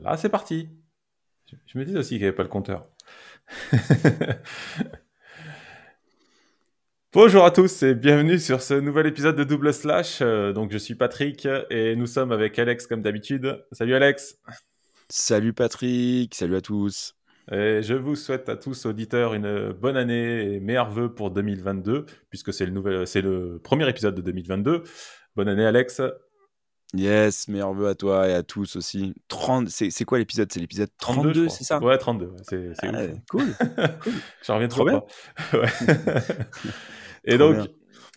Voilà, c'est parti. Je me disais aussi qu'il n'y avait pas le compteur. Bonjour à tous et bienvenue sur ce nouvel épisode de Double Slash. Euh, donc je suis Patrick et nous sommes avec Alex comme d'habitude. Salut Alex. Salut Patrick, salut à tous. Et je vous souhaite à tous auditeurs une bonne année et meilleurs pour 2022 puisque c'est le nouvel c'est le premier épisode de 2022. Bonne année Alex Yes, meilleurs voeux à toi et à tous aussi. 30, c'est, quoi l'épisode C'est l'épisode 32, c'est ça Ouais, 32. C'est, ah, Cool. cool. J'en reviens trop, bien. et donc,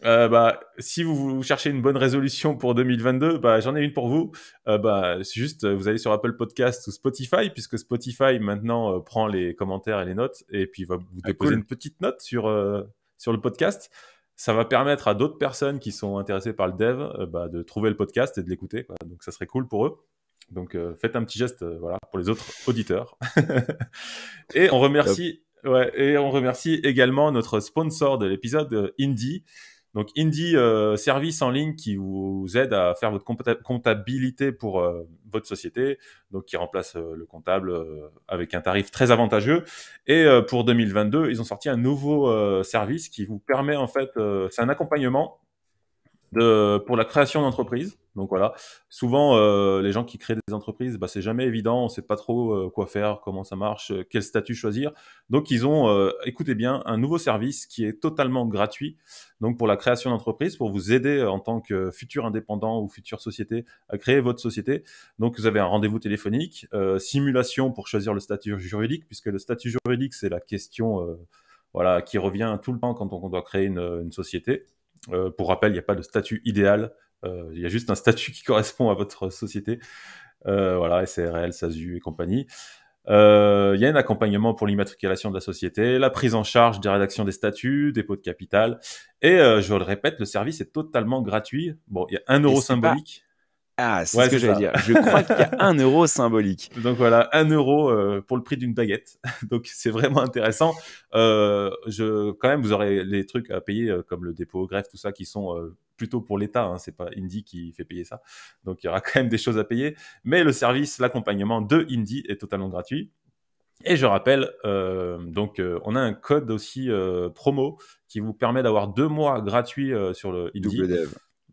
euh, bah, si vous, cherchez une bonne résolution pour 2022, bah, j'en ai une pour vous. Euh, bah, c'est juste, euh, vous allez sur Apple Podcast ou Spotify, puisque Spotify maintenant prend les commentaires et les notes, et puis va vous ah, déposer une petite note sur, sur le podcast ça va permettre à d'autres personnes qui sont intéressées par le dev euh, bah, de trouver le podcast et de l'écouter. Donc ça serait cool pour eux. Donc euh, faites un petit geste euh, voilà, pour les autres auditeurs. et on remercie... Ouais, et on remercie également notre sponsor de l'épisode, Indie. Donc Indie euh, Service en ligne qui vous aide à faire votre comptabilité pour euh, votre société, donc qui remplace euh, le comptable avec un tarif très avantageux. Et pour 2022, ils ont sorti un nouveau service qui vous permet en fait, c'est un accompagnement de, pour la création d'entreprise. Donc voilà, souvent euh, les gens qui créent des entreprises, bah, c'est jamais évident, on sait pas trop euh, quoi faire, comment ça marche, euh, quel statut choisir. Donc ils ont, écoutez bien, un nouveau service qui est totalement gratuit, donc pour la création d'entreprise, pour vous aider en tant que futur indépendant ou future société à créer votre société. Donc vous avez un rendez-vous téléphonique, simulation pour choisir le statut juridique, puisque le statut juridique c'est la question, voilà, qui revient tout le temps quand on, on doit créer une, une société. Euh, pour rappel, il n'y a pas de statut idéal. Euh, il y a juste un statut qui correspond à votre société. Euh, voilà, SRL, SASU et compagnie. Il y a un accompagnement pour l'immatriculation de la société, la prise en charge des rédactions des statuts, dépôt de capital. Et je le répète, le service est totalement gratuit. Bon, il y a un euro symbolique. Ah, c'est ce que j'allais dire. Je crois qu'il y a un euro symbolique. Donc voilà, un euro euh, pour le prix d'une baguette. Donc c'est vraiment intéressant. Euh, je, quand même, vous aurez les trucs à payer euh, comme le dépôt greffe, tout ça, qui sont plutôt pour l'État. Hein, c'est pas Indy qui fait payer ça. Donc il y aura quand même des choses à payer. Mais le service, l'accompagnement de Indy est totalement gratuit. Et je rappelle, donc on a un code aussi promo qui vous permet d'avoir deux mois gratuits sur le Indie.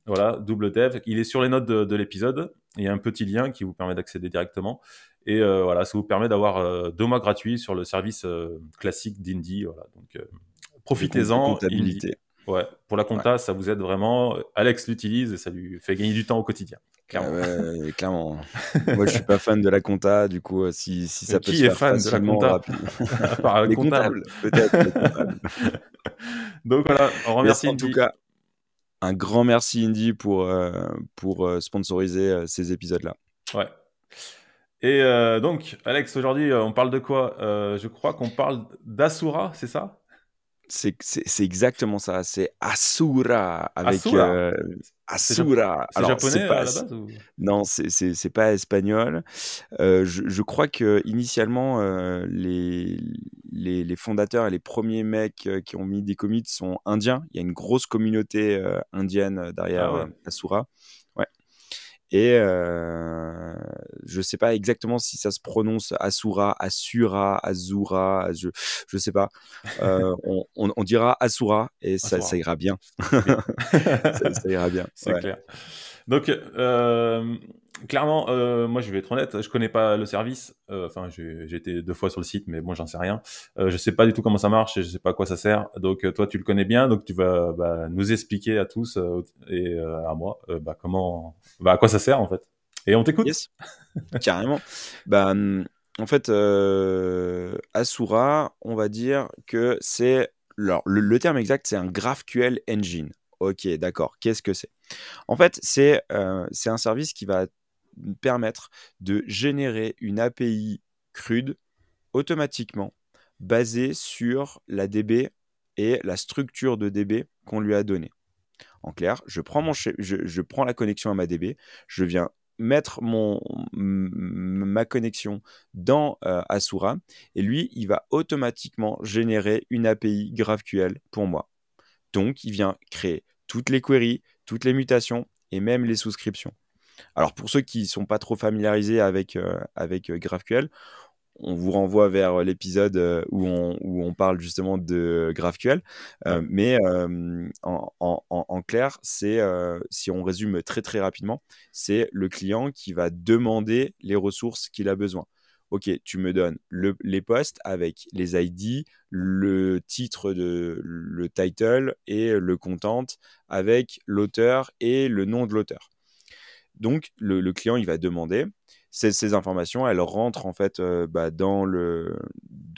Voilà, double dev. Il est sur les notes de, l'épisode. Il y a un petit lien qui vous permet d'accéder directement. Et euh, voilà, ça vous permet d'avoir euh, deux mois gratuits sur le service euh, classique d'Indie. Voilà. Donc, profitez-en. Ouais, pour la compta, ça vous aide vraiment. Alex l'utilise et ça lui fait gagner du temps au quotidien. Clairement. Ah clairement. Moi, je suis pas fan de la compta, du coup, si, si ça peut qui est fan de la compta Par les comptables, peut-être. Donc voilà, on remercie. en tout cas, un grand merci Indy pour, euh, pour euh, sponsoriser euh, ces épisodes-là. Ouais. Et donc, Alex, aujourd'hui, on parle de quoi Je crois qu'on parle d'Asura, c'est ça c'est exactement ça. C'est Asura avec Asura. Euh, c'est japonais pas, à Non, c'est pas espagnol. Euh, je, crois que initialement euh, les, fondateurs et les premiers mecs qui ont mis des commits sont indiens. Il y a une grosse communauté indienne ah derrière Asura. Et euh, je ne sais pas exactement si ça se prononce Asura, Asura, Azura, je ne sais pas. Euh, on, dira Asura et ça, ira bien. ça, ira bien. C'est clair. Donc, euh, clairement, euh, moi je vais être honnête, je connais pas le service. Euh, enfin, j'ai été deux fois sur le site, mais bon, j'en sais rien. Euh, je sais pas du tout comment ça marche et je sais pas à quoi ça sert. Donc euh, toi, tu le connais bien, donc tu vas bah, nous expliquer à tous et à moi bah, comment, bah, à quoi ça sert en fait. Et on t'écoute. Yes. Carrément. Mm, en fait, Asura, on va dire que c'est le, terme exact, c'est un GraphQL engine. Ok, d'accord. Qu'est-ce que c'est En fait, c'est euh, un service qui va permettre de générer une API crude automatiquement basée sur la DB et la structure de DB qu'on lui a donnée. En clair, je prends, la connexion à ma DB, je viens mettre mon, ma connexion dans euh, Asura et lui, il va automatiquement générer une API GraphQL pour moi. Donc, il vient créer toutes les queries, toutes les mutations et même les souscriptions. Alors pour ceux qui ne sont pas trop familiarisés avec, euh, euh, GraphQL, on vous renvoie vers euh, l'épisode où on, parle justement de GraphQL. mais en, clair, c'est si on résume très très rapidement, c'est le client qui va demander les ressources qu'il a besoin. Ok, tu me donnes les postes avec les ID, le titre de le title et le content avec l'auteur et le nom de l'auteur. Donc, le, client, il va demander ces, informations, elles rentrent en fait euh, bah, dans,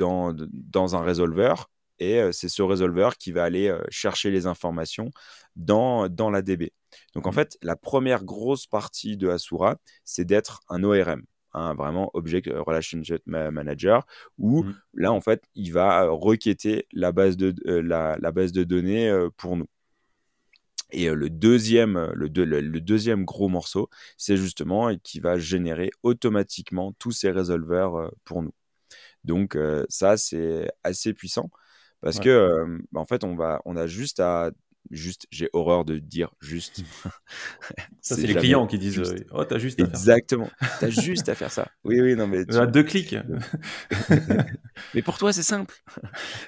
dans, un résolveur et euh, c'est ce résolveur qui va aller euh, chercher les informations dans, dans la DB. Donc, en mmh. fait, la première grosse partie de Asura, c'est d'être un ORM. un hein, vraiment Object Relationship Manager, où mmh. là, en fait, il va requêter la base la, base de données pour nous. Et euh, le deuxième, euh, le, deuxième gros morceau, c'est justement et qui va générer automatiquement tous ces résolveurs euh, pour nous. Donc ça, c'est assez puissant parce que bah, en fait, on, va, on a juste à juste, j'ai horreur de dire juste. ça, c'est les clients qui disent euh, Oh, t'as juste à Exactement. T'as juste à faire ça. Oui, oui, non, mais. Euh, tu... as deux clics. mais pour toi, c'est simple.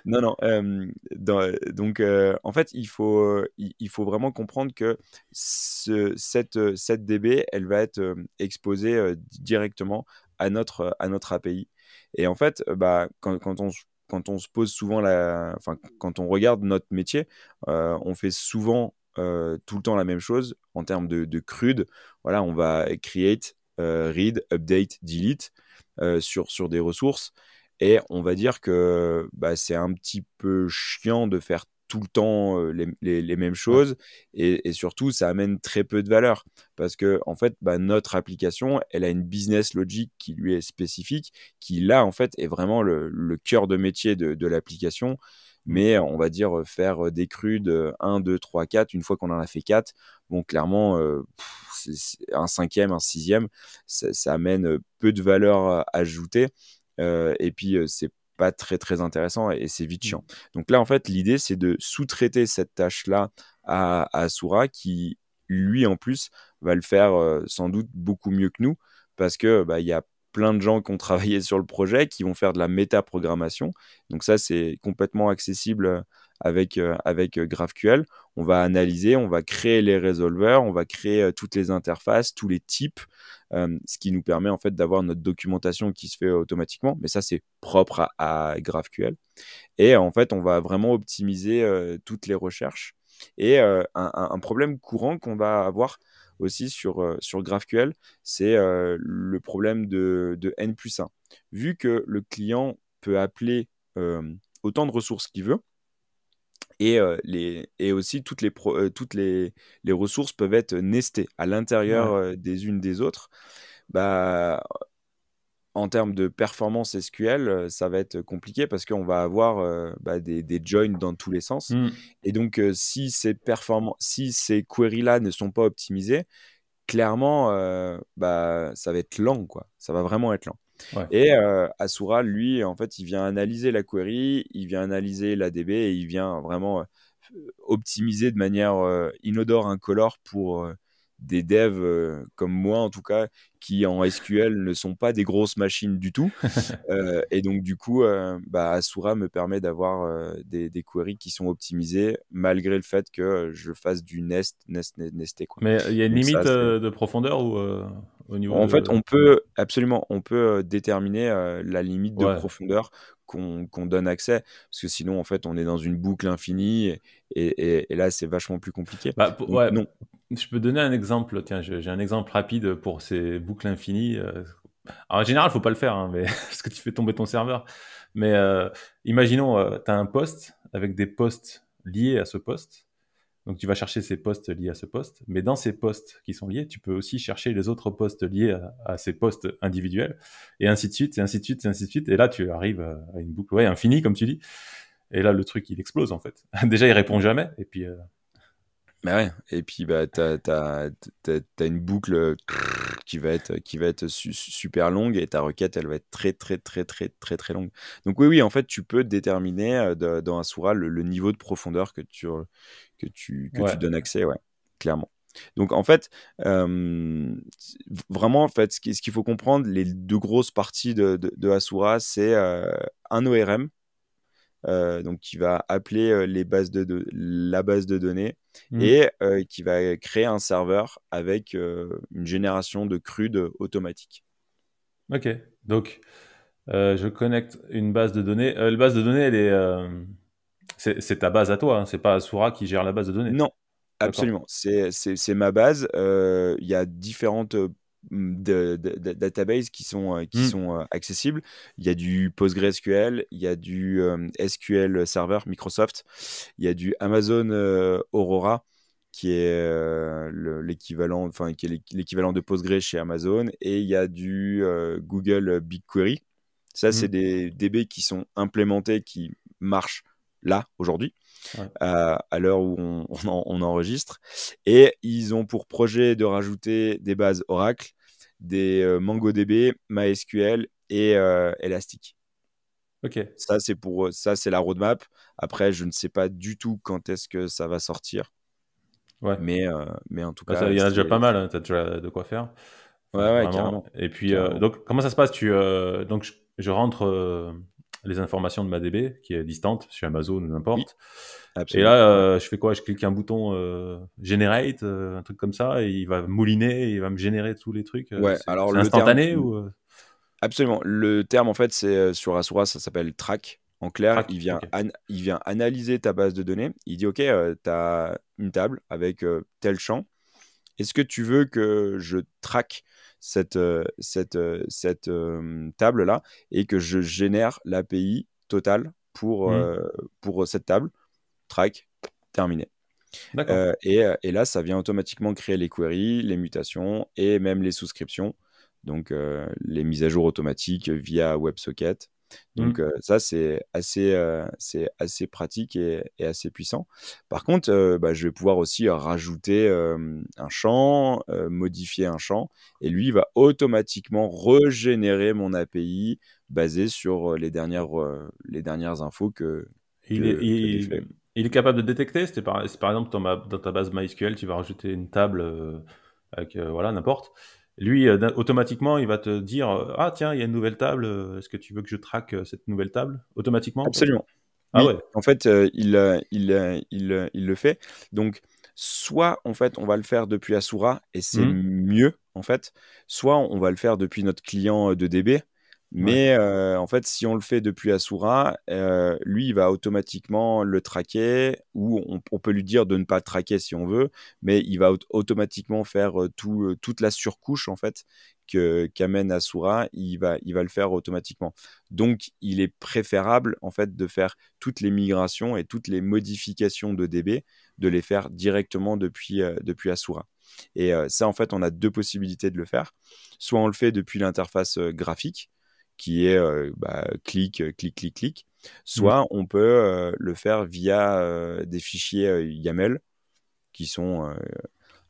non, non. Euh, donc, en fait, il faut, faut vraiment comprendre que ce, cette, DB, elle va être exposée directement à notre, à notre API. Et en fait, bah, quand, quand on quand on se pose souvent la, enfin, quand on regarde notre métier, euh, on fait souvent euh, tout le temps la même chose en termes de, de crude. Voilà, on va create, euh, read, update, delete sur, sur des ressources. Et on va dire que bah, c'est un petit peu chiant de faire tout le temps les, les, mêmes choses et, surtout ça amène très peu de valeur parce que en fait bah, notre application elle a une business logic qui lui est spécifique qui là en fait est vraiment le, le cœur de métier de, de l'application mmh. mais on va dire faire des crudes 1, 2, 3, 4 une fois qu'on en a fait 4 bon clairement un cinquième un sixième ça, amène peu de valeur ajoutée et puis, c'est pas très très intéressant et, c'est vite mmh. chiant. Donc là, en fait, l'idée, c'est de sous-traiter cette tâche-là à, Soura qui, lui, en plus, va le faire euh, sans doute beaucoup mieux que nous parce que bah, il y a plein de gens qui ont travaillé sur le projet, qui vont faire de la métaprogrammation. Donc ça, c'est complètement accessible euh, avec, euh, euh, GraphQL. On va analyser, on va créer les résolveurs, on va créer euh, toutes les interfaces, tous les types, ce qui nous permet en fait d'avoir notre documentation qui se fait automatiquement. Mais ça, c'est propre à, GraphQL. Et en fait, on va vraiment optimiser toutes les recherches. Et un, problème courant qu'on va avoir aussi sur, GraphQL, c'est le problème de, de N plus 1. Vu que le client peut appeler autant de ressources qu'il veut, et, euh, les, et aussi toutes, les, euh, toutes les, les, ressources peuvent être nestées à l'intérieur euh, des unes des autres. Bah, en termes de performance SQL, ça va être compliqué parce qu'on va avoir bah, des, des, joins dans tous les sens. Mmh. Et donc, si ces, si ces queries-là ne sont pas optimisées, clairement, bah, ça va être lent. Quoi. Ça va vraiment être lent. Et euh, Asura, lui, en fait, il vient analyser la query, il vient analyser l'ADB et il vient vraiment euh, optimiser de manière euh, inodore, incolore pour des devs comme moi en tout cas qui en SQL ne sont pas des grosses machines du tout et donc du coup bah, Asura me permet d'avoir des, queries qui sont optimisées malgré le fait que je fasse du nest nest, nesté quoi. mais il y a une limite de profondeur ou en fait, on peut absolument, on peut euh, déterminer euh, la limite de profondeur qu'on donne accès, parce que sinon, en fait, on est dans une boucle infinie, et, là, c'est vachement plus compliqué. Bah, Je peux donner un exemple, tiens, j'ai un exemple rapide pour ces boucles infinies. Euh, en général, faut pas le faire, hein, mais... parce que tu fais tomber ton serveur. Mais imaginons, tu as un poste avec des postes liés à ce poste. Donc tu vas chercher ces postes liés à ce poste, mais dans ces postes qui sont liés, tu peux aussi chercher les autres postes liés à, ces postes individuels, et ainsi de suite, et ainsi de suite, et ainsi de suite. Et là, tu arrives à une boucle ouais, infinie, comme tu dis. Et là, le truc, il explose en fait. Déjà, il répond jamais, et puis euh, bah et puis bah as, une boucle qui va être qui va être super longue et ta requête elle va être très très très très très très longue. Donc oui oui en fait tu peux déterminer euh, dans Asura le, niveau de profondeur que tu que tu que tu donnes accès ouais clairement. Donc en fait, vraiment en fait, ce qu'il faut comprendre, les deux grosses parties de, de, Asura, c'est euh, un ORM euh, donc qui va appeler euh, les bases de, la base de données mmh. et euh, qui va créer un serveur avec une génération de crudes automatique. Ok, donc je connecte une base de données. la base de données, elle est, c'est, ta base à toi, hein, c'est pas Asura qui gère la base de données. Non, absolument, c'est, ma base. Il y a différentes de, de, databases qui sont, euh, qui mmh. sont euh, accessibles. Il y a du PostgreSQL, il y a du SQL Server Microsoft, il y a du Amazon euh, Aurora qui est l'équivalent enfin qui est l'équivalent de Postgre chez Amazon et il y a du Google BigQuery ça c'est mmh. des DB qui sont implémentés qui marchent là aujourd'hui euh, à l'heure où on, enregistre. Et ils ont pour projet de rajouter des bases Oracle, des euh, MongoDB, MySQL et euh, Elastic. Ok. Ça, c'est pour ça, c'est la roadmap. Après, je ne sais pas du tout quand est-ce que ça va sortir. Ouais. Mais, euh, mais en tout ah, cas, il y en a déjà pas mal. Hein. tu as déjà de quoi faire. Ouais, ouais, carrément. Et puis, donc, comment ça se passe tu, Donc, je, rentre les informations de ma DB qui est distante chez Amazon ou n'importe. et là, euh, je fais quoi Je clique un bouton euh, generate, euh, un truc comme ça, et il va mouliner, il va me générer tous les trucs. ouais, alors le instantané ou mm. Absolument. Le terme, en fait, c'est sur Asura, ça s'appelle track. En clair, il, vient il vient analyser ta base de données. Il dit, OK, tu as une table avec tel champ. Est-ce que tu veux que je traque cette, euh, euh, euh, table-là et que je génère l'API totale pour, mmh. pour cette table. Track, terminé. et, et, là, ça vient automatiquement créer les queries, les mutations et même les souscriptions. Donc, les mises à jour automatiques via WebSocket. Mmh. Donc ça, c'est assez, assez pratique et, assez puissant. Par contre, bah, je vais pouvoir aussi rajouter un champ, modifier un champ, et lui, il va automatiquement régénérer mon API basé sur les dernières, les dernières infos que, il, est, il, est capable de détecter. C'est par, exemple dans, dans, ta base MySQL, tu vas rajouter une table avec voilà n'importe. Lui, euh, automatiquement, il va te dire euh, Ah, tiens, il y a une nouvelle table, euh, est-ce que tu veux que je traque cette nouvelle table Automatiquement Absolument. Ah en fait, il, il, le fait. Donc, soit en fait, on va le faire depuis Asura et c'est mmh. mieux en fait, soit on va le faire depuis notre client de DB mais euh, en fait, si on le fait depuis Asura, euh, lui, il va automatiquement le traquer, ou on, peut lui dire de ne pas le traquer si on veut, mais il va automatiquement faire euh, toute la surcouche en fait qu'amène Asura, il va, le faire automatiquement. Donc, il est préférable en fait de faire toutes les migrations et toutes les modifications de DB, de les faire directement depuis, depuis Asura. Et ça, en fait, on a deux possibilités de le faire. Soit on le fait depuis l'interface graphique, qui est clic, clic, clic, clic. Soit on peut le faire via des fichiers YAML qui sont.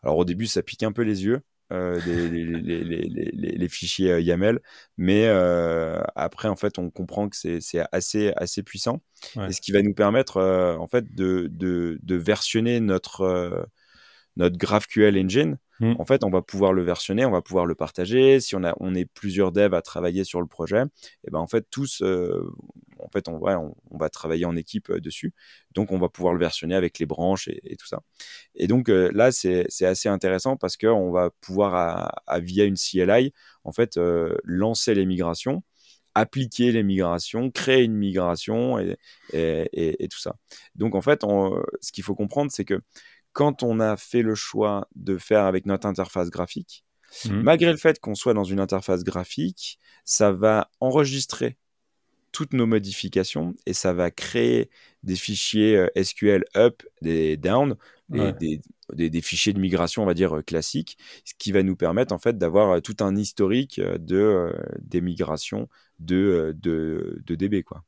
alors au début, ça pique un peu les yeux. les, fichiers YAML, mais après en fait on comprend que c'est assez assez puissant et ce qui va nous permettre en fait de versionner notre notre GraphQL engine, hmm. en fait, on va pouvoir le versionner, on va pouvoir le partager. Si on, a, on est plusieurs devs à travailler sur le projet, et eh ben en fait, tous, euh, en fait, on, on, va travailler en équipe euh, dessus. Donc, on va pouvoir le versionner avec les branches et, tout ça. Et donc, euh, là, c'est assez intéressant parce qu'on va pouvoir, à, via une CLI, en fait, lancer les migrations appliquer les migrations, créer une migration et, tout ça. Donc en fait, ce qu'il faut comprendre, c'est que quand on a fait le choix de faire avec notre interface graphique, mhm. malgré le fait qu'on soit dans une interface graphique, ça va enregistrer toutes nos modifications et ça va créer des fichiers euh, SQL up, des down, des, fichiers de migration, on va dire, euh, classiques, ce qui va nous permettre en fait d'avoir euh, tout un historique de, des migrations de, de, DB. Quoi.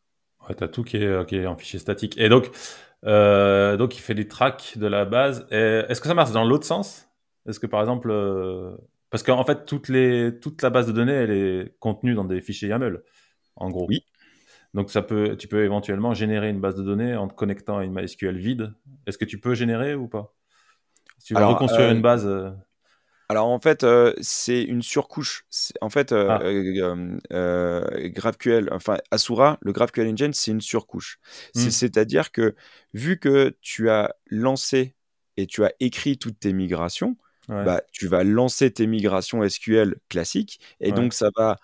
Ouais, tu as tout qui est, qui est en fichier statique. Et donc, euh, donc il fait des tracks de la base. Est-ce que ça marche dans l'autre sens Est-ce que par exemple, euh, parce qu'en fait toutes les... toute la base de données elle est contenue dans des fichiers YAML, en gros. Oui. Donc ça peut, tu peux éventuellement générer une base de données en te connectant à une MySQL vide. Est-ce que tu peux générer ou pas Si tu veux reconstruire euh, une base. Alors en fait, euh, c'est une surcouche. En fait, euh, ah. euh, hum, GraphQL, enfin Asura, le GraphQL Engine, c'est une surcouche. Mmh. C'est-à-dire que vu que tu as lancé et tu as écrit toutes tes migrations, bah, tu vas lancer tes migrations SQL classiques et donc ça va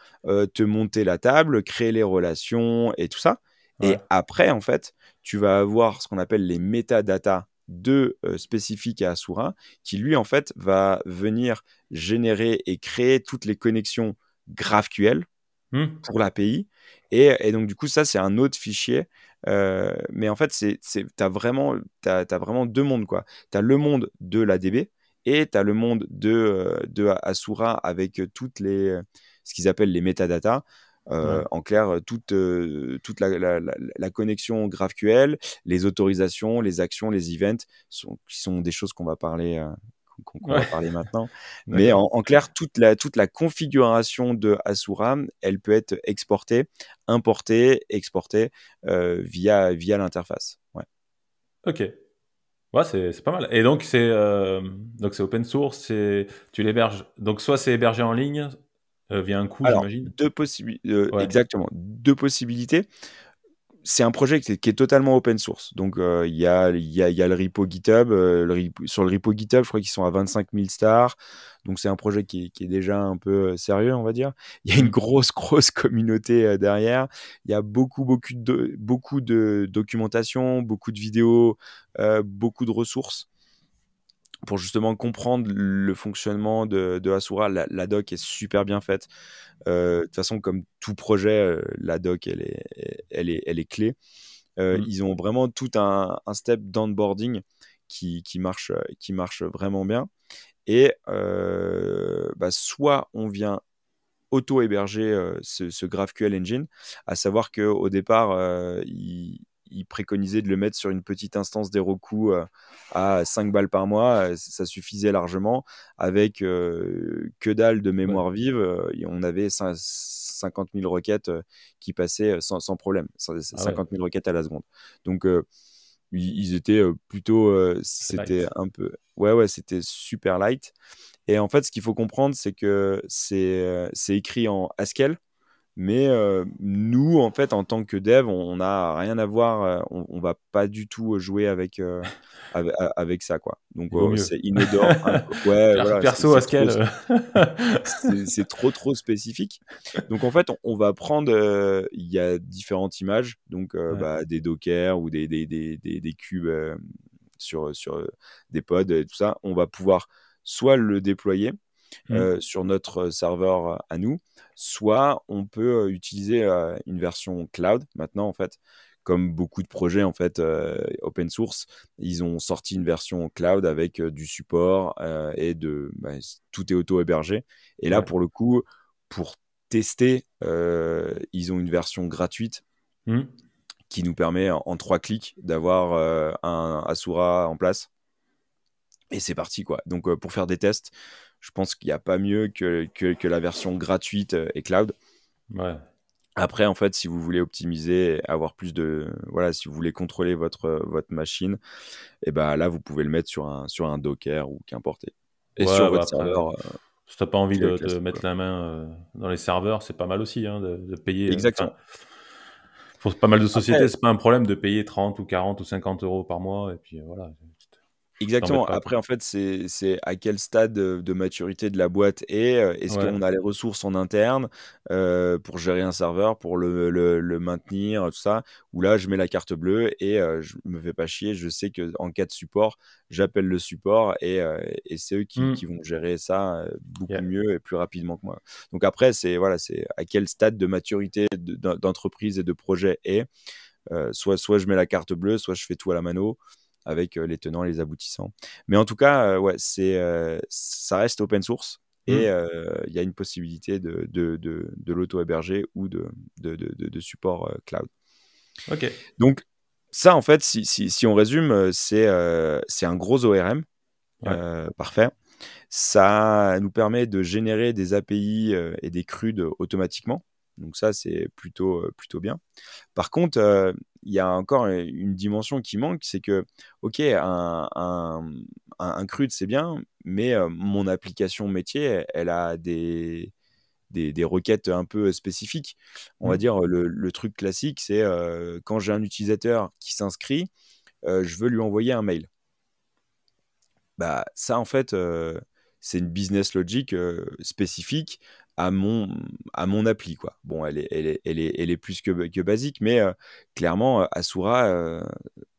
te monter la table, créer les relations et tout ça. Et après, en fait, tu vas avoir ce qu'on appelle les métadatas de euh, spécifique à Asura, qui lui, en fait, va venir générer et créer toutes les connexions GraphQL hmm. pour l'API. Et, et, donc, du coup, ça, c'est un autre fichier. Euh, mais en fait, tu as, vraiment, vraiment deux mondes. Tu as le monde de l'ADB et tu as le monde euh, de, Asura avec toutes les, ce qu'ils appellent les métadatas. En clair, euh, toute, euh, la, connexion GraphQL, les autorisations, les actions, les events, sont, sont des choses qu'on va parler. Euh, parler maintenant, mais en, clair toute la toute la configuration de Asura, elle peut être exportée, importée, exportée via via l'interface. Ok, c'est pas mal. Et donc, c'est c'est open source, tu l'héberges. Donc, soit c'est hébergé en ligne, euh, coup, j'imagine. Deux possibilités. Euh, exactement. Deux possibilités. C'est un projet qui est, totalement open source. Donc, euh, il y, a, le repo GitHub. sur le repo GitHub, je crois qu'ils sont à 25 000 stars. Donc, c'est un projet qui est, déjà un peu sérieux, on va dire. Il y a une mm. grosse, grosse communauté derrière. Il y a beaucoup, beaucoup de documentation, beaucoup de vidéos, beaucoup de ressources pour justement comprendre le fonctionnement de, de Asura, la, doc est super bien faite. Euh, de toute façon, comme tout projet, euh, la doc, elle est, elle est, elle est clé. Euh, mm. Ils ont vraiment tout un, un step d'onboarding qui, qui, marche, qui marche vraiment bien. Et bah, soit on vient auto-héberger ce, ce GraphQL engine, à savoir qu'au départ, il, il préconisait de le mettre sur une petite instance des euh, à 5 balles par mois. Euh, ça suffisait largement avec euh, que dalle de mémoire vive. on avait 50 000 requêtes qui passaient sans, problème. 50 000 ah requêtes à la seconde. Donc, ils étaient plutôt c'était un peu ouais ouais c'était super light et en fait ce qu'il faut comprendre c'est que c'est c'est écrit en Haskell mais euh, nous, en fait, en tant que dev, on n'a rien à voir. Euh, on, on, va pas du tout jouer avec euh, avec, ça, quoi. Donc c'est inodore. Ouais, perso, C'est trop trop spécifique. Donc en fait, on, va prendre. Il y a différentes images, donc bah, des Docker ou des des, des, des, cubes sur sur des pods et tout ça. On va pouvoir soit le déployer. Mmh. sur notre serveur à nous, soit on peut utiliser une version cloud maintenant en fait comme beaucoup de projets en fait open source, ils ont sorti une version cloud avec du support et de bah, tout est auto hébergé. Et là pour le coup, pour tester, ils ont une version gratuite. Mmh. qui nous permet en, en trois clics d'avoir un Asura en place et c'est parti, quoi. Donc, euh, pour faire des tests, je pense qu'il n'y a pas mieux que, que, la version gratuite euh, et cloud. Après, en fait, si vous voulez optimiser, avoir plus de, voilà, si vous voulez contrôler votre, euh, votre machine, et eh ben là, vous pouvez le mettre sur un, sur un Docker ou qu'importe. Et sur bah votre serveur. tu si pas envie de, mettre la main dans les serveurs, c'est pas mal aussi hein, de, payer. Exactement. pour pas mal de sociétés, c'est pas un problème de payer 30 ou 40 ou 50 euros par mois. Et puis voilà, Exactement. Après, en fait, c'est à quel stade de maturité de la boîte est. Est-ce qu'on a les ressources en interne pour gérer un serveur, pour le, maintenir, tout ça Ou là, je mets la carte bleue et je je me fais pas chier. Je sais que en cas de support, j'appelle le support et, c'est eux mmh. qui, vont gérer ça beaucoup mieux et plus rapidement que moi. Donc après, c'est voilà, c'est à quel stade de maturité d'entreprise et de projet est. soit, soit je mets la carte bleue, soit je fais tout à la mano avec euh, les tenants les aboutissants. Mais en tout cas, euh, ouais, c'est, euh, ça reste open source et mm. il y a une possibilité de, l'auto-héberger ou de, de, support cloud. Ok. Donc, ça, en fait, si, on résume, c'est un gros ORM. parfait. Ça nous permet de générer des API et des crudes automatiquement. Donc ça, c'est plutôt, euh, plutôt bien. Par contre, euh, il y a encore euh, une dimension qui manque, c'est que, ok, un, un, crude, c'est bien, mais mon application métier, elle a des, requêtes un peu spécifiques. On va mmh. dire, le, truc classique, c'est quand j'ai un utilisateur qui s'inscrit, je veux lui envoyer un mail. Bah, ça, en fait c'est une business logic spécifique à mon, à mon appli. Quoi. Bon, elle est, plus que, basique, mais euh, clairement, euh, Asura, ça euh,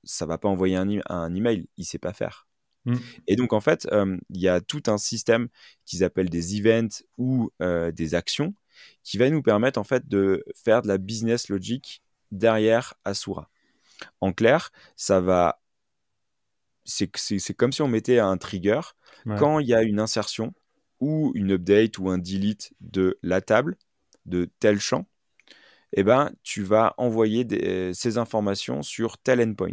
ça va pas envoyer un, email, il sait pas faire. Mm. Et donc, en fait, il y a tout un système qu'ils appellent des events ou des actions qui va nous permettre en fait de faire de la business logic derrière Asura. En clair, ça va. C'est comme si on mettait un trigger quand il y a une insertion ou une update ou un delete de la table, de tel champ, eh ben, tu vas envoyer euh, ces informations sur tel endpoint.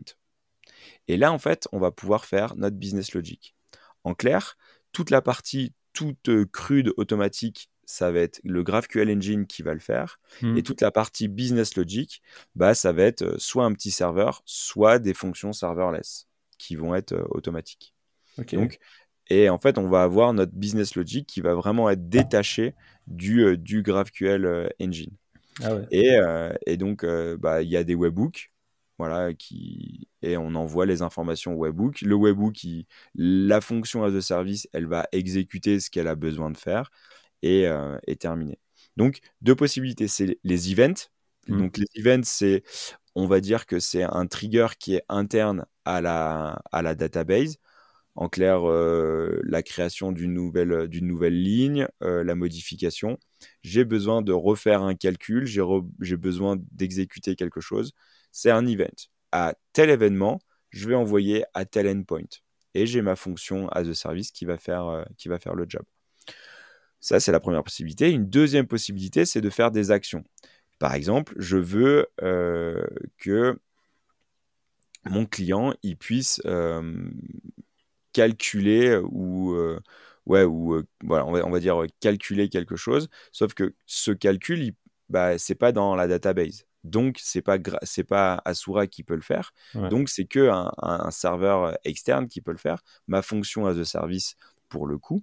Et là, en fait, on va pouvoir faire notre business logic. En clair, toute la partie toute euh, crude automatique, ça va être le GraphQL Engine qui va le faire. Hmm. Et toute la partie business logic, bah, ça va être euh, soit un petit serveur, soit des fonctions serverless qui vont être automatiques. Donc, et en fait, on va avoir notre business logic qui va vraiment être détaché du, euh, GraphQL euh, engine. Ah euh, et, donc, bah, il y a des webhooks. Voilà, qui... et on envoie les informations au webhook. Le webhook, la fonction as a service, elle va exécuter ce qu'elle a besoin de faire et, est terminer. Donc, deux possibilités, c'est les events. Mm. Donc, les events, c'est, on va dire que c'est un trigger qui est interne à la, à la database en clair, euh, la création d'une nouvelle, euh, d'une nouvelle ligne, euh, la modification. J'ai besoin de refaire un calcul, j'ai, besoin d'exécuter quelque chose. C'est un event. À tel événement, je vais envoyer à tel endpoint. Et j'ai ma fonction as a service qui va faire, qui va faire le job. Ça, c'est la première possibilité. Une deuxième possibilité, c'est de faire des actions. Par exemple, je veux que mon client il puisse calculer euh, ou euh, ou euh, on va, dire calculer quelque chose, sauf que ce calcul, bah, c'est pas dans la database. Donc, c'est pas, c'est pas Asura qui peut le faire. Donc, c'est que un, serveur externe qui peut le faire. Ma fonction as a service, pour le coup,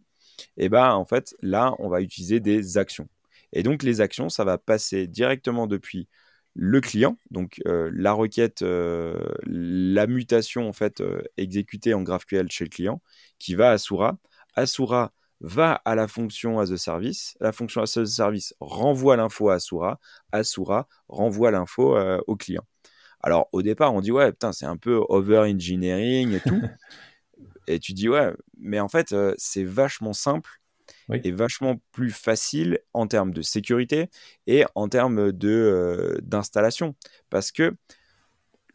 et bah, en fait, là, on va utiliser des actions. Et donc, les actions, ça va passer directement depuis le client, donc euh, la requête, euh, la mutation en fait euh, exécutée en GraphQL chez le client, qui va à Soura. Asura va à la fonction as a service, la fonction as a service renvoie l'info à Asura, Asura renvoie l'info au client. Alors au départ, on dit ouais, putain, c'est un peu over-engineering et tout. et tu dis ouais, mais en fait, c'est vachement simple est vachement plus facile en termes de sécurité et en termes euh, d'installation. parce que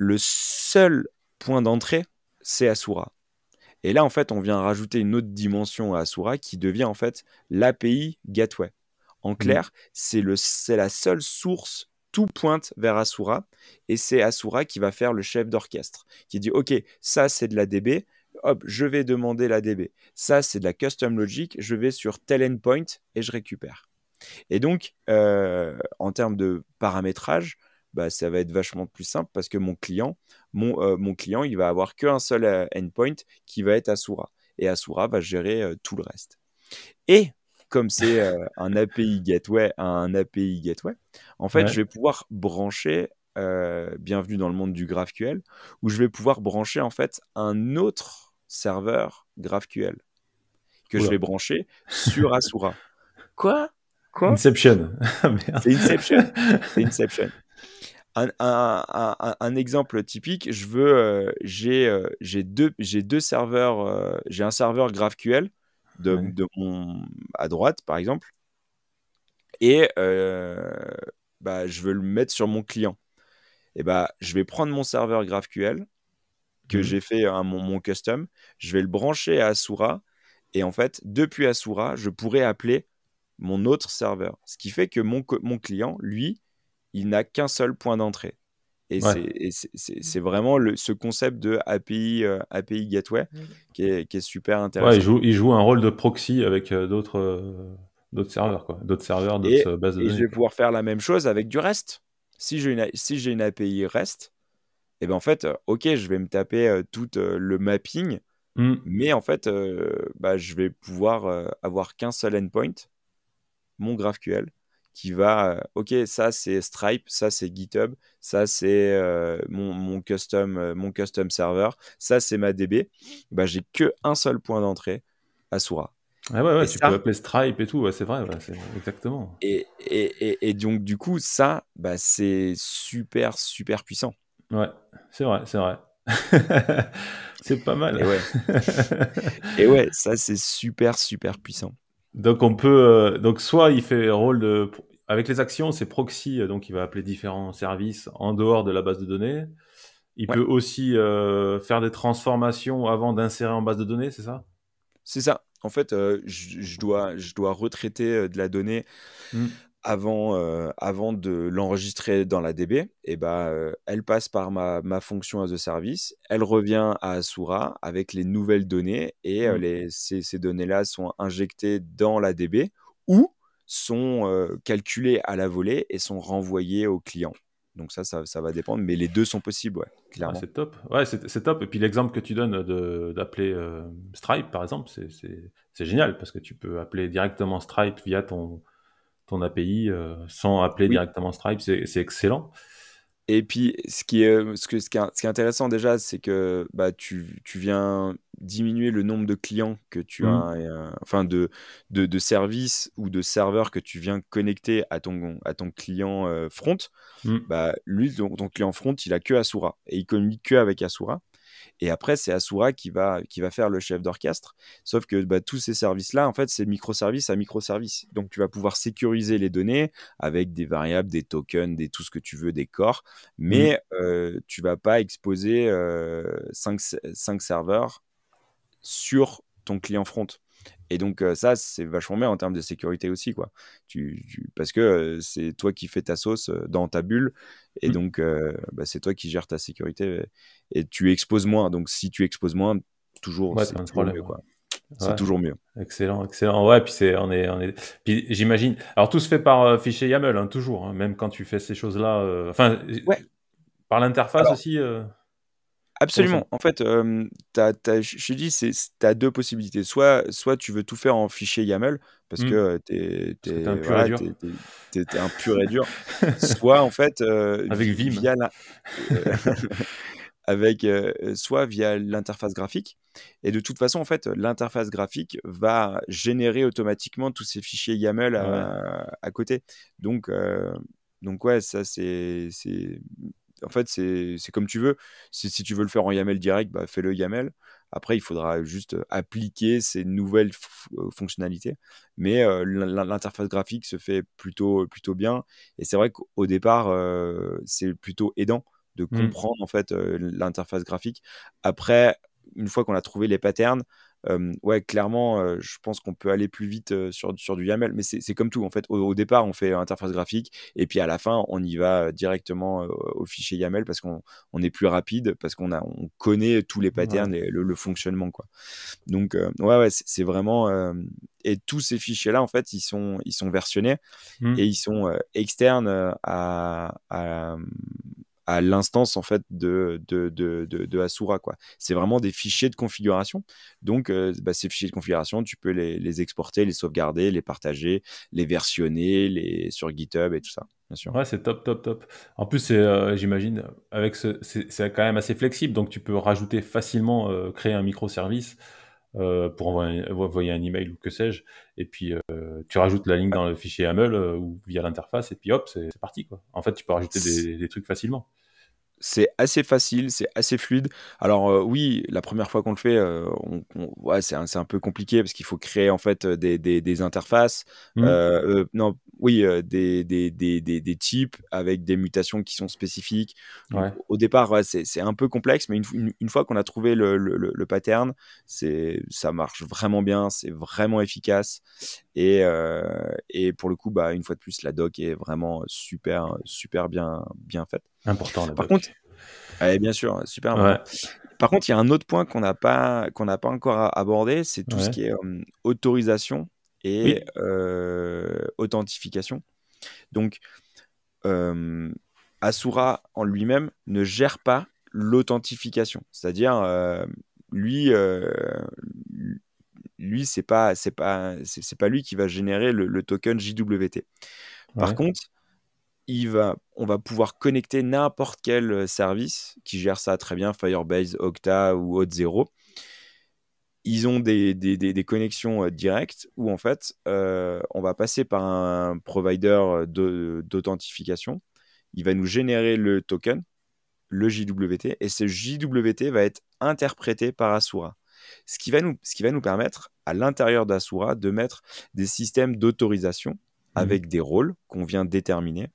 le seul point d'entrée, c'est Asura. Et là, en fait, on vient rajouter une autre dimension à Asura qui devient en fait l'API Gateway. En mm. clair, c'est la seule source tout pointe vers Asura et c'est Asura qui va faire le chef d'orchestre qui dit OK, ça c'est de la DB, hop, je vais demander la DB. Ça, c'est de la custom logic. Je vais sur tel endpoint et je récupère. Et donc, euh, en termes de paramétrage, bah, ça va être vachement plus simple parce que mon client, mon, euh, mon client, il va avoir qu'un seul euh, endpoint qui va être Asura. Et Asura va gérer tout le reste. Et comme c'est un API gateway, un API gateway, en fait, je vais pouvoir brancher bienvenue dans le monde du GraphQL, où je vais pouvoir brancher en fait un autre serveur GraphQL que je vais brancher sur Asura. Quoi Quoi ah, Inception. c'est Inception. Un, exemple typique, je veux, euh, euh, j'ai, deux, serveurs, euh, j'ai un serveur GraphQL de, mon à droite par exemple, et bah, je veux le mettre sur mon client. Et bah, je vais prendre mon serveur GraphQL, que mm. j'ai fait hein, mon, custom, je vais le brancher à Asura. Et en fait, depuis Asura, je pourrais appeler mon autre serveur. Ce qui fait que mon, mon client, lui, il n'a qu'un seul point d'entrée. Et c'est vraiment ce concept de API, euh, API Gateway mm. qui, est, super intéressant. il, joue, un rôle de proxy avec euh, euh, d'autres serveurs, d'autres serveurs, d'autres bases de données. Et je vais pouvoir faire la même chose avec du REST. Si j'ai une, si une API REST, et ben en fait, euh, ok, je vais me taper euh, tout euh, le mapping, hmm. mais en fait, bah, je vais pouvoir avoir qu'un seul endpoint, mon GraphQL, qui va, ok, ça c'est Stripe, ça c'est GitHub, ça c'est mon, mon, custom, mon custom server, ça c'est ma DB, bah, j'ai que seul point d'entrée à Soura. Ah ouais, ouais tu peux appeler Stripe et tout, c'est vrai, exactement. Et, et, et, donc du coup, ça, bah, c'est super, super puissant. Ouais, c'est vrai, c'est vrai. c'est pas mal. Et ouais, ça c'est super, super puissant. Donc on peut, euh, donc soit il fait rôle de, avec les actions, c'est proxy, euh, donc il va appeler différents services en dehors de la base de données. Il peut aussi euh, faire des transformations avant d'insérer en base de données, c'est ça C'est ça. En fait, je, dois, je dois retraiter de la donnée hmm avant, euh, avant de l'enregistrer dans la DB, et eh ben, euh, elle passe par ma, ma fonction as a service, elle revient à Asura avec les nouvelles données et euh, mmh. les, ces, ces données-là sont injectées dans la DB ou sont calculées à la volée et sont renvoyées au client. Donc ça, ça, ça, va dépendre, mais les deux sont possibles, ouais, ah, clairement. top. Ouais, c'est top. Et puis l'exemple que tu donnes d'appeler Stripe, par exemple, c'est génial parce que tu peux appeler directement Stripe via ton, ton API euh, sans appeler directement Stripe. C'est excellent. Et puis, ce qui est, ce qui intéressant déjà, c'est que bah, tu, viens diminuer le nombre de clients que tu mmh. as, euh, enfin de, de, de, services ou de serveurs que tu viens connecter à ton, à ton client euh, front. Mmh. Bah, lui, ton, client front, il a que Asura et il communique que avec Asura. Et après, c'est Asura qui va, qui va faire le chef d'orchestre. Sauf que bah, tous ces services-là, en fait, c'est microservice à microservice. Donc, tu vas pouvoir sécuriser les données avec des variables, des tokens, des tout ce que tu veux, des corps. Mais mhm. euh, tu vas pas exposer 5 euh, serveurs sur ton client front. Et donc, euh, ça, c'est vachement bien en termes de sécurité aussi, quoi. Tu, parce que euh, c'est toi qui fais ta sauce euh, dans ta bulle, et mmh. donc, bah, c'est toi qui gères ta sécurité, et tu exposes moins. Donc, si tu exposes moins, toujours, c'est mieux, quoi. C'est toujours mieux. Excellent, excellent. Ouais, puis c'est, on est, on est. Puis j'imagine. Alors tout se fait par fichier YAML, hein, toujours. Hein, même quand tu fais ces choses-là. Enfin, par l'interface aussi. Absolument. En fait, je te dis, tu as deux possibilités. Soit, soit tu veux tout faire en fichier YAML, parce mmh. que tu es, un pur et dur. soit, en fait, avec Vim. Via euh, avec, soit via l'interface graphique. Et de toute façon, en fait, l'interface graphique va générer automatiquement tous ces fichiers YAML ah à, côté. Donc, donc ouais, ça c'est en fait, c'est comme tu veux. Si, tu veux le faire en YAML direct, bah, fais-le YAML. Après, il faudra juste euh, appliquer ces nouvelles euh, fonctionnalités. Mais euh, l'interface graphique se fait plutôt, plutôt bien. Et c'est vrai qu'au départ, c'est plutôt aidant de mmh. comprendre en fait l'interface graphique. Après, une fois qu'on a trouvé les patterns, ouais, clairement, je pense qu'on peut aller plus vite sur, sur du YAML, mais c'est comme tout. En fait, au, départ, on fait interface graphique et puis à la fin, on y va directement au fichier YAML parce qu'on on est plus rapide, parce qu'on on connaît tous les patterns et le, fonctionnement. Quoi. Donc, ouais, ouais c'est vraiment et tous ces fichiers là en fait ils sont ils sont versionnés mmh. et ils sont externes à, à l'instance en fait de, de, de, de, Asura. C'est vraiment des fichiers de configuration. Donc, euh, bah, ces fichiers de configuration, tu peux les, exporter, les sauvegarder, les partager, les versionner les... sur GitHub et tout ça. Bien sûr. Ouais, c'est top, top, top. En plus, euh, j'imagine, avec c'est, quand même assez flexible, donc tu peux rajouter facilement, euh, créer un microservice. Euh, pour envoyer, un email ou que sais-je. Et puis, euh, tu rajoutes la ligne dans le fichier AML euh, ou via l'interface, et puis hop, c'est parti. Quoi. En fait, tu peux rajouter des trucs facilement c'est assez facile, c'est assez fluide. Alors euh, oui, la première fois qu'on le fait, euh, on, c'est un, peu compliqué parce qu'il faut créer en fait des, interfaces. Mmh. Euh, non, oui, des, types avec des mutations qui sont spécifiques. Au départ, c'est un peu complexe, mais une, fois qu'on a trouvé le, pattern, ça marche vraiment bien, c'est vraiment efficace. Et, pour le coup, bah, une fois de plus, la doc est vraiment super, super bien faite. Important, Par contre, bien sûr, super Par contre, il y a un autre point qu'on n'a pas, qu'on pas encore abordé, c'est tout ce qui est autorisation et euh, authentification. Donc, Asura en lui-même ne gère pas l'authentification, c'est-à-dire euh, lui, euh, lui c'est pas, c'est pas, c'est, pas lui qui va générer le, token JWT. Par contre, on va pouvoir connecter n'importe quel euh, service qui gère ça très bien, Firebase, Okta ou Auth0. Ils ont des, connexions euh, directes où en fait, euh, on va passer par un provider d'authentification. Il va nous générer le token, le JWT, et ce JWT va être interprété par Asura. Ce qui va nous, ce qui va nous permettre, à l'intérieur d'Asura, de mettre des systèmes d'autorisation mmh. avec des rôles qu'on vient déterminer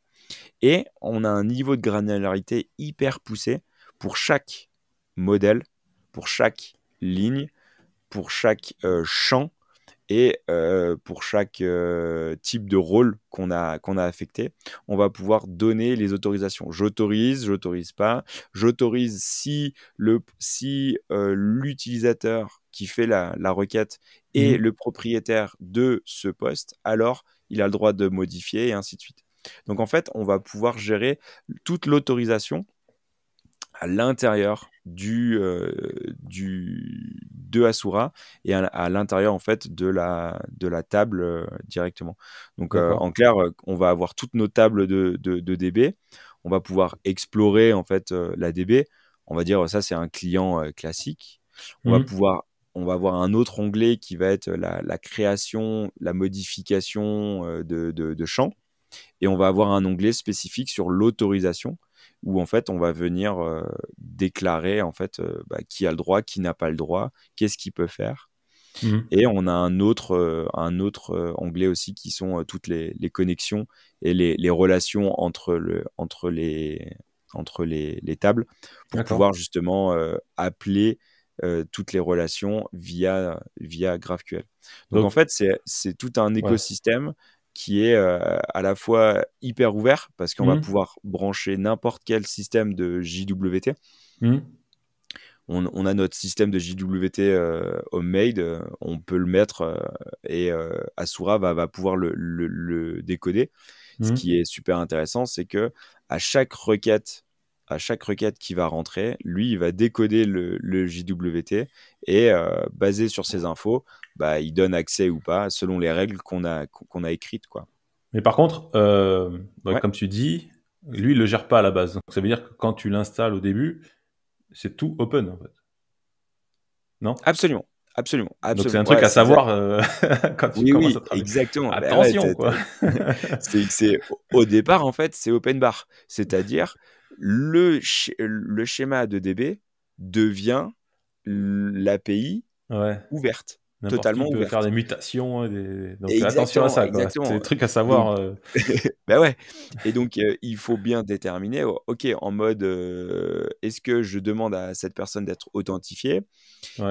et on a un niveau de granularité hyper poussé pour chaque modèle, pour chaque ligne, pour chaque euh, champ et euh, pour chaque euh, type de rôle qu'on a, affecté, on va pouvoir donner les autorisations. J'autorise, j'autorise pas, j'autorise si l'utilisateur qui fait la, requête est mmh. le propriétaire de ce poste, alors il a le droit de modifier et ainsi de suite. Donc en fait, on va pouvoir gérer toute l'autorisation à l'intérieur du, euh, du, de Asura et à, l'intérieur en fait de la, table euh, directement. Donc euh, en clair, on va avoir toutes nos tables de, de, DB. On va pouvoir explorer en fait la DB. On va dire ça c'est un client classique. On va mhm. pouvoir avoir un autre onglet qui va être la, création, la modification de champs. Et on va avoir un onglet spécifique sur l'autorisation où en fait on va venir euh, déclarer en fait euh, bah, qui a le droit, qui n'a pas le droit, qu'est-ce qu'il peut faire. Mmh. Et on a un autre, euh, un autre onglet aussi qui sont toutes les, les, connexions et les, les, relations entre, le, entre, les, entre les, les tables pour pouvoir justement appeler toutes les relations via, via GraphQL. Donc, en fait, c'est tout un écosystème qui est euh, à la fois hyper ouvert parce qu'on va mmh. pouvoir brancher n'importe quel système de JWT. Mmh. On, a notre système de JWT euh, homemade, euh, on peut le mettre et Asura va, pouvoir le, décoder. Ce mmh. qui est super intéressant, c'est que à chaque requête à chaque requête qui va rentrer, lui, il va décoder le, JWT et euh, basé sur ces infos, bah, il donne accès ou pas selon les règles qu'on a, qu'on a écrites. Quoi. Mais par contre, euh, comme tu dis, lui, il ne le gère pas à la base. ça veut dire que quand tu l'installes au début, c'est tout open en fait. Non Absolument. Absolument, Donc c'est un truc à savoir euh, quand tu oui, commences oui, à travailler. Exactement. Attention, bah au départ, en fait, c'est open bar. C'est-à-dire, le, le schéma de db devient l'API ouverte. Totalement ouverte. faire des mutations. Hein, attention à ça. C'est des trucs à savoir. ben ouais. Et donc, euh, il faut bien déterminer, oh, OK, en mode, euh, est-ce que je demande à cette personne d'être authentifiée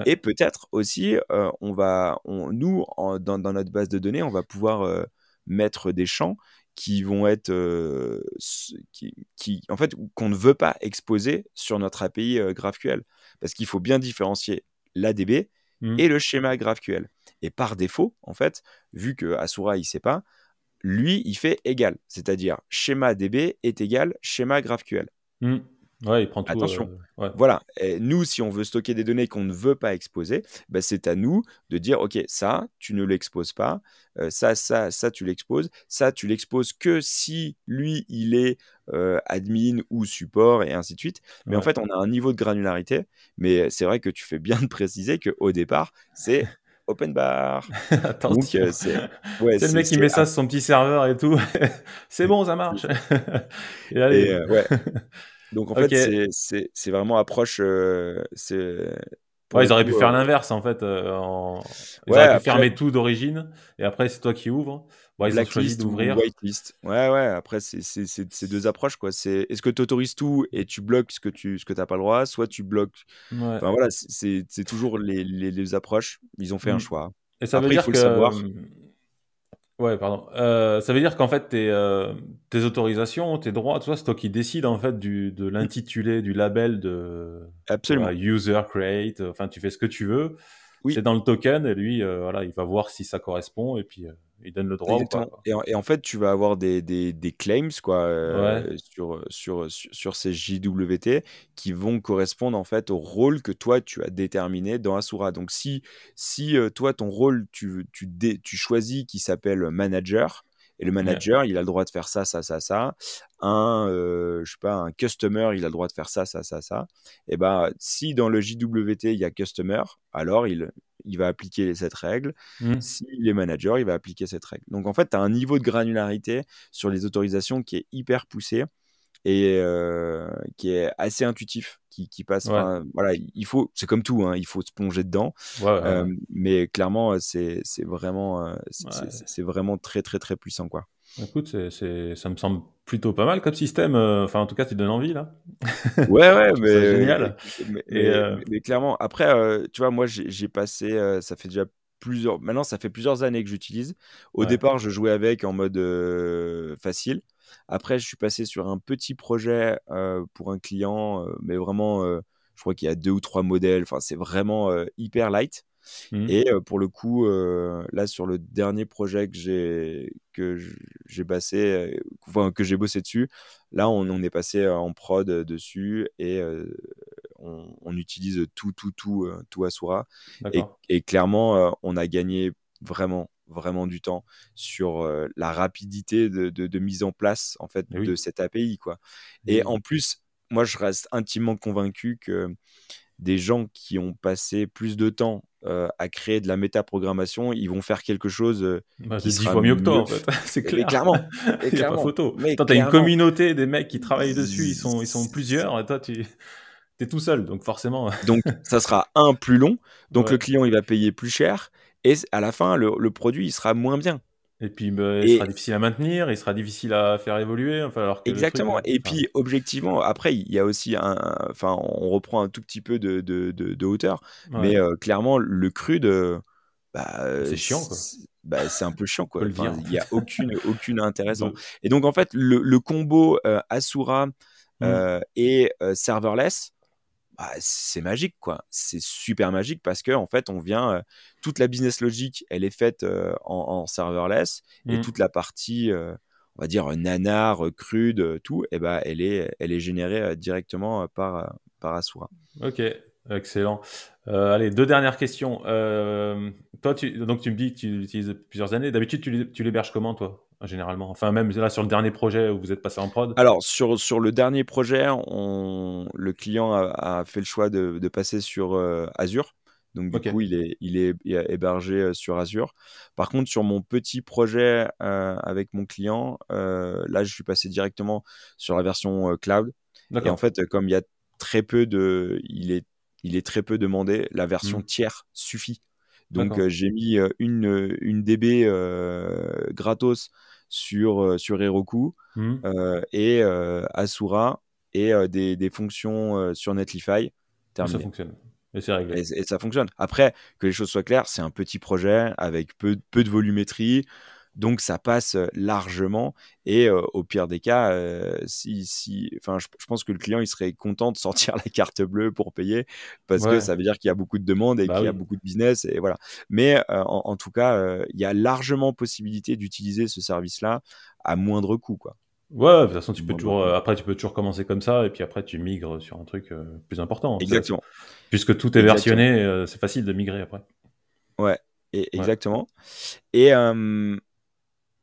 Et peut-être aussi, on va, nous, dans, dans, notre base de données, on va pouvoir mettre des champs qui vont être euh, qui, en fait qu'on ne veut pas exposer sur notre API euh, GraphQL parce qu'il faut bien différencier l'ADB mmh. et le schéma GraphQL et par défaut en fait vu que Asura il sait pas lui il fait égal c'est-à-dire schéma DB est égal schéma GraphQL mmh. Ouais, il prend tout. Attention. Euh, voilà. nous, si on veut stocker des données qu'on ne veut pas exposer, bah, c'est à nous de dire OK, ça, tu ne l'exposes pas. Euh, ça, ça, ça, tu l'exposes. Ça, tu l'exposes que si lui, il est euh, admin ou support et ainsi de suite. Mais en fait, on a un niveau de granularité. Mais c'est vrai que tu fais bien de préciser qu'au départ, c'est. open bar. Attention. c'est le mec qui met ça sur son petit serveur et tout. c'est bon, ça marche. et allez. ouais. Donc en fait, c'est vraiment approche. Euh, c'est ils auraient pu faire euh, l'inverse en fait. Euh, en... Ils auraient pu fermer tout d'origine et après c'est toi qui ouvres. Bon, bah, ils ont choisi d'ouvrir. Ouais, ouais. Après, c'est deux approches quoi. C'est est-ce que tu autorises tout et tu bloques ce que tu ce que pas le droit, soit tu bloques. Enfin voilà, c'est toujours les, les, approches. Ils ont fait un mmh. choix. Et ça veut dire il faut que... le savoir. Mmh, Ouais, pardon. Euh, ça veut dire qu'en fait, tes, euh, tes, autorisations, tes droits, tu vois, c'est toi qui décides en fait du, de l'intitulé du label de Absolument. user, create, euh, enfin, tu fais ce que tu veux. Oui. C'est dans le token et lui, voilà, il va voir si ça correspond et puis le droit. et, en, fait, tu vas avoir des, claims quoi, euh, sur, sur, sur, ces JWT qui vont correspondre en fait au rôle que toi tu as déterminé dans Asura. Donc si, si euh, toi ton rôle, tu, tu, tu choisis qui s'appelle manager, et le manager, il a le droit de faire ça, ça, ça, ça. Un, euh, je sais pas, un customer, il a le droit de faire ça, ça, ça, ça. Et eh ben, si dans le JWT il y a customer, alors il, il va appliquer cette règle. Mmh. Si S'il est manager, il va appliquer cette règle. Donc en fait, tu as un niveau de granularité sur les autorisations qui est hyper poussé et euh, qui est assez intuitif, qui, passe. Voilà, il faut, c'est comme tout, hein, il faut se plonger dedans. Euh, mais clairement, c'est vraiment, euh, c'est vraiment très très très puissant quoi. Écoute, ça me semble plutôt pas mal comme système. Enfin, en tout cas, tu donnes envie là. Ouais, ouais, mais génial. Mais, clairement, après, tu vois, moi, j'ai passé, ça fait déjà plusieurs. Maintenant, ça fait plusieurs années que j'utilise. Au départ, je jouais avec en mode facile. Après, je suis passé sur un petit projet euh, pour un client, euh, mais vraiment, euh, je crois qu'il y a deux ou trois modèles. Enfin, c'est vraiment hyper light. Mmh. Et pour le coup, là sur le dernier projet que j'ai que j'ai passé, que j'ai bossé dessus, là on, est passé en prod dessus et on, utilise tout tout tout tout Asura et, et, clairement on a gagné vraiment vraiment du temps sur euh, la rapidité de, mise en place en fait de cette API quoi. Et en plus, moi je reste intimement convaincu que des gens qui ont passé plus de temps euh, à créer de la métaprogrammation, ils vont faire quelque chose euh, bah, qui mieux que toi. En fait. c'est clair. clairement, et clairement. Il y a pas photo. Mais une communauté des mecs qui travaillent dessus, ils sont, ils sont plusieurs. Et toi, tu tout seul, donc forcément. donc ça sera un plus long, donc le client il va payer plus cher, et à la fin le, produit il sera moins bien. Et puis bah, il sera difficile à maintenir, il sera difficile à faire évoluer. Enfin, alors Exactement. et puis objectivement, après, il y a aussi un. Enfin, on reprend un tout petit peu de, de, de, hauteur, mais euh, clairement, le crude. Euh, bah, c'est chiant, Bah, c'est un peu chiant, quoi. Il n'y a aucune, aucune intéressante. Et donc, en fait, le, le combo euh, Asura mmh. et serverless, bah, c'est magique, quoi. C'est super magique parce que en fait, on vient euh, toute la business logique, elle est faite euh, en, serverless et mmh. toute la partie, euh, on va dire nanar, crude, tout, et eh bah, elle est, elle est générée directement par par Asura. Ok, Excellent. Euh, allez, deux dernières questions. Euh, toi, tu, donc tu me dis que tu l'utilises depuis plusieurs années. D'habitude, tu, l'héberges comment, toi, généralement Enfin, même là, sur le dernier projet où vous êtes passé en prod Alors, sur, sur le dernier projet, on, le client a, fait le choix de, passer sur euh, Azure. Donc, du coup, il est, hébergé sur Azure. Par contre, sur mon petit projet avec mon client, là, je suis passé directement sur la version cloud. Et en fait, comme il y a très peu de. Il est il est très peu demandé. La version mmh. tiers suffit. Donc euh, j'ai mis euh, une, euh, une DB gratos sur, sur Heroku mmh. et Asura et des, fonctions sur Netlify. Terminé. Ça fonctionne. Et, c'est réglé. ça fonctionne. Après, que les choses soient claires, c'est un petit projet avec peu, peu de volumétrie. Donc ça passe largement et au pire des cas, si, si, enfin, je, pense que le client il serait content de sortir la carte bleue pour payer parce que ça veut dire qu'il y a beaucoup de demandes et bah qu'il y a beaucoup de business et voilà. Mais en, tout cas, il y a largement possibilité d'utiliser ce service-là à moindre coût, quoi. Ouais, de toute façon, tu peux toujours, après, tu peux toujours commencer comme ça, et puis après, tu migres sur un truc plus important. Exactement. Puisque tout est versionné, c'est facile de migrer après. Ouais, exactement. Et,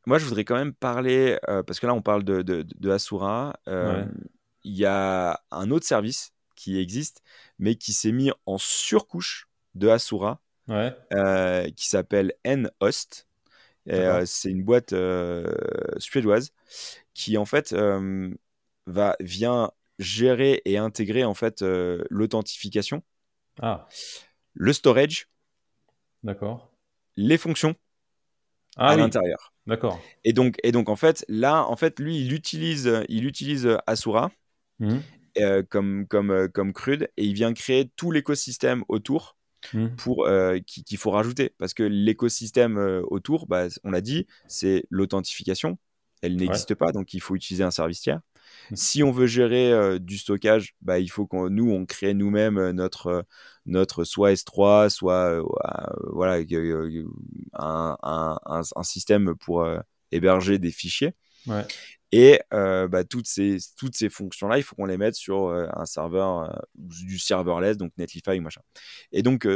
moi, je voudrais quand même parler, euh, parce que là, on parle de, de, Asura. Euh, il y a un autre service qui existe, mais qui s'est mis en surcouche de Asura, euh, qui s'appelle N-Host. c'est une boîte suédoise qui, en fait, va, vient gérer et intégrer en fait l'authentification, ah. le storage, les fonctions ah à l'intérieur. D'accord. Et donc, et donc en fait, là, en fait, lui, il utilise, il utilise Asura mhm. euh, comme, comme, euh, comme crude et il vient créer tout l'écosystème autour mhm. pour euh, qu'il faut rajouter parce que l'écosystème autour, bah, on l'a dit, c'est l'authentification. Elle n'existe pas, donc il faut utiliser un service tiers. Si on veut gérer euh, du stockage, bah, il faut qu'on nous on crée nous-mêmes euh, notre euh, notre soit S3, soit voilà un, un, système pour héberger des fichiers. Ouais. Et bah, toutes ces toutes ces fonctions là, il faut qu'on les mette sur un serveur du serverless, donc Netlify machin. Et donc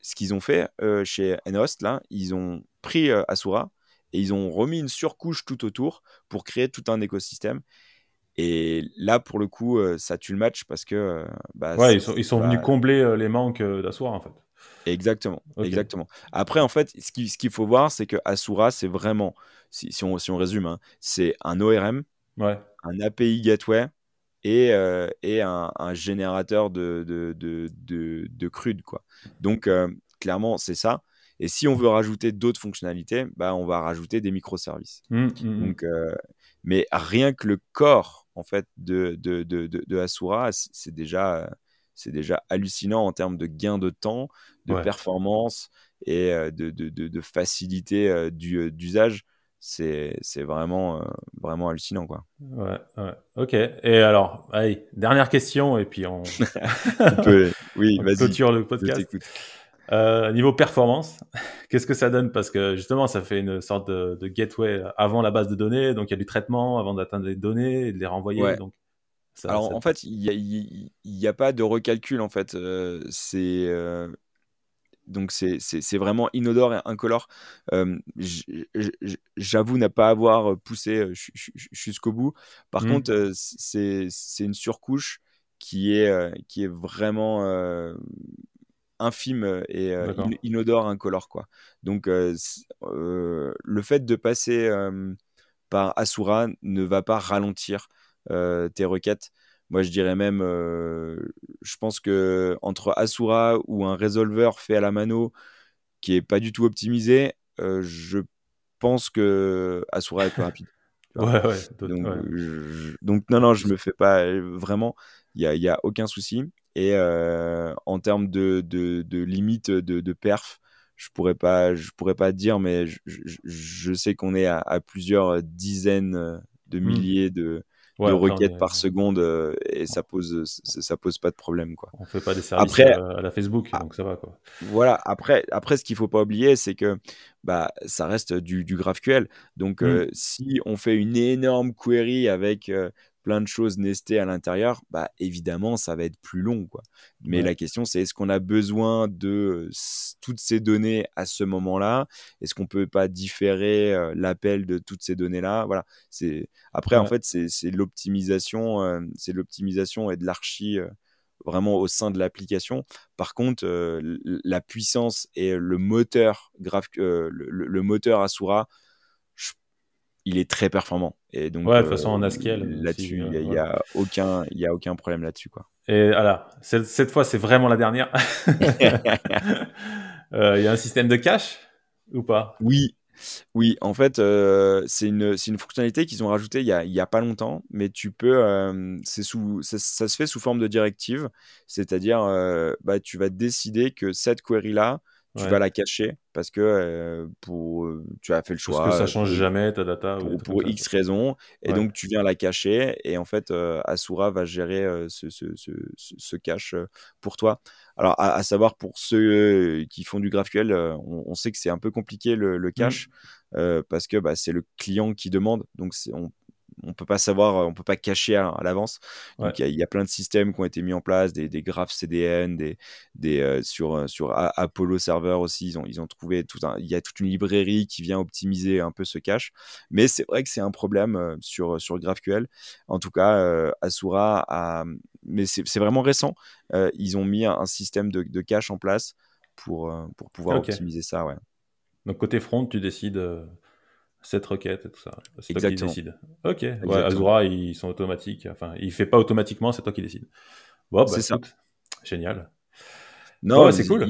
ce qu'ils ont fait chez Enhost là, ils ont pris Asura et ils ont remis une surcouche tout autour pour créer tout un écosystème. Et là, pour le coup, euh, ça tue le match parce que. Euh, bah, ouais, ils sont, ils sont venus bah combler euh, les manques d'Asura, en fait. Exactement, exactement. Après, en fait, ce qu'il ce faut voir, c'est que Asura, c'est vraiment, si, si, on, si on résume, hein, c'est un ORM, un API Gateway et, et un, générateur de, de, de, de, crude. Quoi. Donc, clairement, c'est ça. Et si on veut rajouter d'autres fonctionnalités, bah, on va rajouter des microservices. Mmh, mmh, mmh. Donc, mais rien que le corps en fait de, de, de, de Asura, c'est déjà, euh, c'est déjà hallucinant en termes de gain de temps, de performance et euh, de, facilité euh, d'usage. C'est vraiment, vraiment hallucinant. Quoi. Ouais, Ok. Et alors, allez, dernière question, et puis on, peut, oui, on le podcast. Euh, niveau performance, qu'est-ce que ça donne Parce que justement, ça fait une sorte de, gateway avant la base de données, donc il y a du traitement avant d'atteindre les données et de les renvoyer. Donc Alors en fait, il n'y a, pas de recalcul en fait. Euh, c'est euh, donc c'est vraiment inodore et incolore. J'avoue n'a pas avoir poussé jusqu'au bout. Par mmh. contre, c'est une surcouche qui est, qui est vraiment infime et euh, inodore, incolore. Quoi. Donc, euh, euh, le fait de passer par Asura ne va pas ralentir tes requêtes. Moi, je dirais même, je pense que entre Asura ou un résolveur fait à la mano qui est pas du tout optimisé, je pense que Asura est plus rapide. Ouais, ouais, donc, donc, non, non, je me fais pas vraiment il n'y a, a, aucun souci. Et euh, en termes de, de, de limite de, perf, je pourrais pas, je pourrais pas dire, mais je, sais qu'on est à, plusieurs dizaines de hmm. milliers de, requêtes par seconde euh, et ça pose, ça, pose pas de problème quoi. On fait pas des services euh, à, la Facebook, ah, donc ça va quoi. Voilà. Après, après, ce qu'il faut pas oublier, c'est que bah ça reste du, GraphQL. Donc hmm. si on fait une énorme query avec plein de choses nestées à l'intérieur, bah évidemment ça va être plus long quoi. Mais la question c'est est-ce qu'on a besoin de toutes ces données à ce moment-là Est-ce qu'on peut pas différer euh, l'appel de toutes ces données-là Voilà, c'est après en fait c'est l'optimisation euh, c'est l'optimisation et de l'archi euh, vraiment au sein de l'application. Par contre, la puissance et le moteur le, moteur Asura, il est très performant. Et donc, de toute façon, en euh, a Là-dessus, il n'y a, aucun, il y a aucun problème là-dessus. Quoi. Et voilà, cette, cette fois, c'est vraiment la dernière. Euh, il y a un système de cache ou pas Oui, oui, en fait, euh, c'est une, fonctionnalité qu'ils ont rajoutée il n'y a, pas longtemps, mais tu peux, euh, sous, ça, se fait sous forme de directive, c'est-à-dire bah, tu vas décider que cette query-là, tu vas la cacher parce que euh, pour, euh, tu as fait le choix. Parce que ça change euh, jamais ta data. Pour, pour X raisons. Et donc, tu viens la cacher. Et en fait, Asura va gérer ce, cache pour toi. Alors, à, savoir, pour ceux qui font du GraphQL, on, sait que c'est un peu compliqué le, mmh. cache parce que bah, c'est le client qui demande. Donc, on on peut pas savoir, euh, on peut pas cacher à, l'avance. Donc il y, a plein de systèmes qui ont été mis en place, des, graphes CDN, des, euh, sur, euh, sur Apollo Server aussi, ils ont, ils ont trouvé tout il y a toute une librairie qui vient optimiser un peu ce cache. Mais c'est vrai que c'est un problème sur, sur GraphQL. En tout cas, Asura a, mais c'est vraiment récent. ils ont mis un, système de, cache en place pour, pour pouvoir optimiser ça. Ouais. Donc côté front, tu décides cette requête et tout ça. C'est toi qui décide. Ok, ouais, Azura, ils sont automatiques. Enfin, il fait pas automatiquement, c'est toi qui décide. Bah, c'est ça. Génial. Non, c'est cool.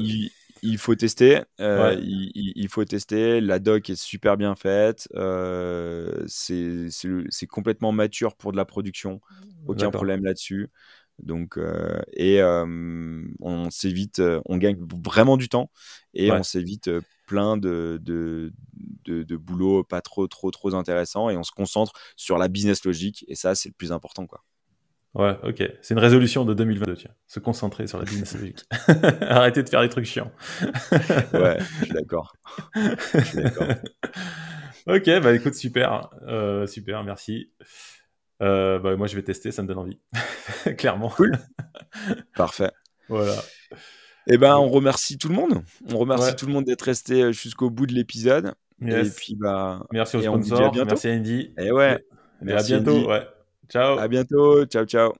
Il, faut tester. Euh, il, faut tester. La doc est super bien faite. Euh, c'est complètement mature pour de la production. Aucun problème là-dessus. Donc, euh, et on s'évite, on gagne vraiment du temps et on s'évite plein de, de, boulot pas trop, trop, trop intéressant et on se concentre sur la business logique. Et ça, c'est le plus important, quoi. Ouais, ok. C'est une résolution de 2022, tiens. Se concentrer sur la business logique. Arrêter de faire des trucs chiants. ouais, je suis d'accord. ok, bah écoute, super. Euh, super, merci. Euh, bah, moi, je vais tester, ça me donne envie. Clairement. Cool. Parfait. Voilà. Eh ben, on remercie tout le monde. On remercie tout le monde d'être resté euh, jusqu'au bout de l'épisode. Et puis, bah, merci aux sponsors. Merci Andy. Eh et ouais. merci à bientôt. Ciao. À bientôt. Ciao, ciao.